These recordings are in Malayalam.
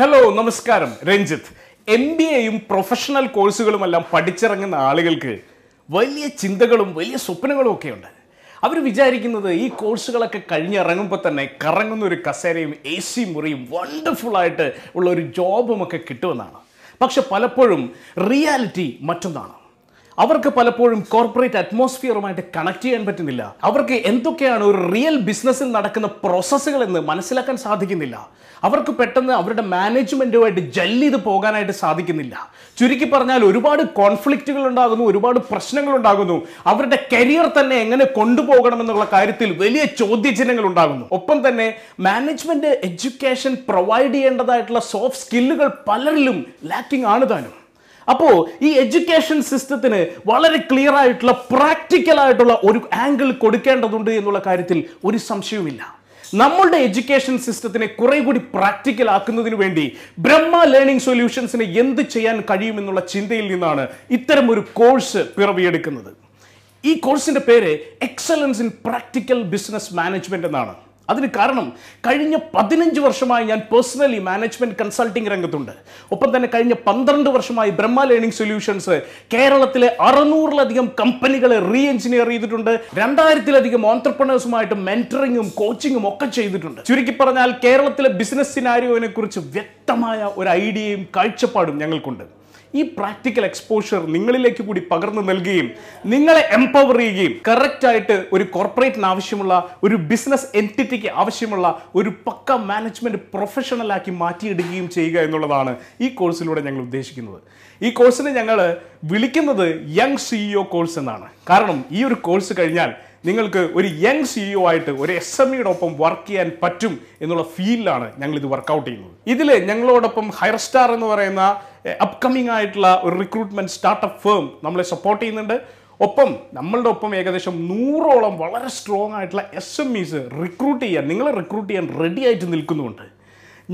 ഹലോ നമസ്കാരം രഞ്ജിത്ത് എം ബി എയും പ്രൊഫഷണൽ കോഴ്സുകളുമെല്ലാം പഠിച്ചിറങ്ങുന്ന ആളുകൾക്ക് വലിയ ചിന്തകളും വലിയ സ്വപ്നങ്ങളും ഒക്കെ ഉണ്ട് അവർ വിചാരിക്കുന്നത് ഈ കോഴ്സുകളൊക്കെ കഴിഞ്ഞിറങ്ങുമ്പോൾ തന്നെ കറങ്ങുന്ന ഒരു കസേരയും എ സി മുറിയും ആയിട്ട് ഉള്ള ഒരു ജോബും ഒക്കെ കിട്ടുമെന്നാണ് പക്ഷെ പലപ്പോഴും റിയാലിറ്റി മറ്റൊന്നാണ് അവർക്ക് പലപ്പോഴും കോർപ്പറേറ്റ് അറ്റ്മോസ്ഫിയറുമായിട്ട് കണക്ട് ചെയ്യാൻ പറ്റുന്നില്ല അവർക്ക് എന്തൊക്കെയാണ് ഒരു റിയൽ ബിസിനസ്സിൽ നടക്കുന്ന പ്രോസസ്സുകൾ എന്ന് മനസ്സിലാക്കാൻ സാധിക്കുന്നില്ല അവർക്ക് പെട്ടെന്ന് അവരുടെ മാനേജ്മെൻറ്റുമായിട്ട് ജല്ലി ഇത് പോകാനായിട്ട് സാധിക്കുന്നില്ല ചുരുക്കി പറഞ്ഞാൽ ഒരുപാട് കോൺഫ്ലിക്റ്റുകൾ ഉണ്ടാകുന്നു ഒരുപാട് പ്രശ്നങ്ങൾ ഉണ്ടാകുന്നു അവരുടെ കരിയർ തന്നെ എങ്ങനെ കൊണ്ടുപോകണമെന്നുള്ള കാര്യത്തിൽ വലിയ ചോദ്യചിഹ്നങ്ങൾ ഉണ്ടാകുന്നു ഒപ്പം തന്നെ മാനേജ്മെൻറ്റ് എഡ്യൂക്കേഷൻ പ്രൊവൈഡ് ചെയ്യേണ്ടതായിട്ടുള്ള സോഫ്റ്റ് സ്കില്ലുകൾ പലരിലും ലാക്കിംഗ് ആണ് താനും അപ്പോൾ ഈ എഡ്യൂക്കേഷൻ സിസ്റ്റത്തിന് വളരെ ക്ലിയർ ആയിട്ടുള്ള പ്രാക്ടിക്കൽ ആയിട്ടുള്ള ഒരു ആംഗിൾ കൊടുക്കേണ്ടതുണ്ട് എന്നുള്ള കാര്യത്തിൽ ഒരു സംശയവുമില്ല നമ്മളുടെ എഡ്യൂക്കേഷൻ സിസ്റ്റത്തിനെ കുറെ കൂടി പ്രാക്ടിക്കൽ ആക്കുന്നതിന് വേണ്ടി ബ്രഹ്മ ലേണിംഗ് സൊല്യൂഷൻസിന് എന്ത് ചെയ്യാൻ കഴിയുമെന്നുള്ള ചിന്തയിൽ നിന്നാണ് ഇത്തരം ഒരു കോഴ്സ് പിറവിയെടുക്കുന്നത് ഈ കോഴ്സിന്റെ പേര് excellence in practical business management എന്നാണ് അതിന് കാരണം കഴിഞ്ഞ പതിനഞ്ച് വർഷമായി ഞാൻ പേഴ്സണലി മാനേജ്മെന്റ് കൺസൾട്ടിംഗ് രംഗത്തുണ്ട് ഒപ്പം തന്നെ കഴിഞ്ഞ പന്ത്രണ്ട് വർഷമായി ബ്രഹ്മ ലേണിംഗ് സൊല്യൂഷൻസ് കേരളത്തിലെ അറുന്നൂറിലധികം കമ്പനികളെ റീ എഞ്ചിനീയർ ചെയ്തിട്ടുണ്ട് രണ്ടായിരത്തിലധികം ഓൺട്രപ്രണേഴ്സുമായിട്ട് മെന്ററിങ്ങും കോച്ചിങ്ങും ഒക്കെ ചെയ്തിട്ടുണ്ട് ചുരുക്കി പറഞ്ഞാൽ കേരളത്തിലെ ബിസിനസ് സിനാരിയോനെ കുറിച്ച് വ്യക്തമായ ഒരു ഐഡിയയും കാഴ്ചപ്പാടും ഞങ്ങൾക്കുണ്ട് ഈ പ്രാക്ടിക്കൽ എക്സ്പോഷർ നിങ്ങളിലേക്ക് കൂടി പകർന്നു നൽകുകയും നിങ്ങളെ എംപവർ ചെയ്യുകയും കറക്റ്റായിട്ട് ഒരു കോർപ്പറേറ്റിന് ആവശ്യമുള്ള ഒരു ബിസിനസ് എൻറ്റിറ്റിക്ക് ആവശ്യമുള്ള ഒരു പക്ക മാനേജ്മെൻറ്റ് പ്രൊഫഷണലാക്കി മാറ്റിയിടുകയും ചെയ്യുക എന്നുള്ളതാണ് ഈ കോഴ്സിലൂടെ ഞങ്ങൾ ഉദ്ദേശിക്കുന്നത് ഈ കോഴ്സിനെ ഞങ്ങൾ വിളിക്കുന്നത് യങ് സിഇഒ കോഴ്സ് എന്നാണ് കാരണം ഈ ഒരു കോഴ്സ് കഴിഞ്ഞാൽ നിങ്ങൾക്ക് ഒരു യങ് സിഇഒ e ആയിട്ട് ഒരു എസ് എം ഇയോടൊപ്പം e വർക്ക് ചെയ്യാൻ പറ്റും എന്നുള്ള ഫീലിലാണ് ഞങ്ങൾ ഇത് വർക്ക്ഔട്ട് ചെയ്യുന്നത് ഇതിൽ ഞങ്ങളോടൊപ്പം ഹയർ സ്റ്റാർ എന്ന് പറയുന്ന അപ്കമിംഗ് ആയിട്ടുള്ള ഒരു റിക്രൂട്ട്മെന്റ് സ്റ്റാർട്ടപ്പ് ഫേം നമ്മളെ സപ്പോർട്ട് ചെയ്യുന്നുണ്ട് ഒപ്പം നമ്മളുടെ ഒപ്പം ഏകദേശം നൂറോളം വളരെ സ്ട്രോങ് ആയിട്ടുള്ള എസ് എം ഇസ് റിക്രൂട്ട് ചെയ്യാൻ നിങ്ങളെ റിക്രൂട്ട് ചെയ്യാൻ റെഡി ആയിട്ട് നിൽക്കുന്നുണ്ട്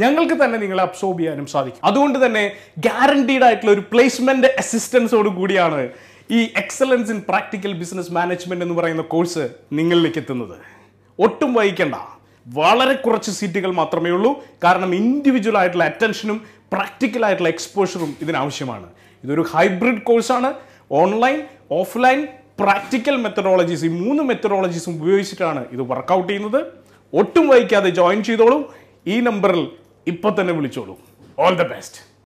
ഞങ്ങൾക്ക് തന്നെ നിങ്ങളെ അബ്സോർബ് ചെയ്യാനും സാധിക്കും അതുകൊണ്ട് തന്നെ ഗ്യാരണ്ടീഡ് ആയിട്ടുള്ള ഒരു പ്ലേസ്മെന്റ് അസിസ്റ്റൻസോട് കൂടിയാണ് ഈ excellence in practical business management എന്ന് പറയുന്ന കോഴ്സ് നിങ്ങളിലേക്ക് എത്തുന്നത് ഒട്ടും വൈകിക്കേണ്ട വളരെ കുറച്ച് സീറ്റുകൾ മാത്രമേ ഉള്ളൂ കാരണം ഇൻഡിവിജ്വൽ ആയിട്ടുള്ള അറ്റൻഷനും പ്രാക്ടിക്കൽ ആയിട്ടുള്ള എക്സ്പോഷറും ഇതിനാവശ്യമാണ് ഇതൊരു ഹൈബ്രിഡ് കോഴ്സാണ് ഓൺലൈൻ ഓഫ്ലൈൻ പ്രാക്ടിക്കൽ മെത്തഡോളജീസ് ഈ മൂന്ന് മെത്തഡോളജീസും ഉപയോഗിച്ചിട്ടാണ് ഇത് വർക്കൗട്ട് ചെയ്യുന്നത് ഒട്ടും വഹിക്കാതെ ജോയിൻ ചെയ്തോളൂ ഈ നമ്പറിൽ ഇപ്പോൾ തന്നെ വിളിച്ചോളൂ ഓൾ ദ ബെസ്റ്റ്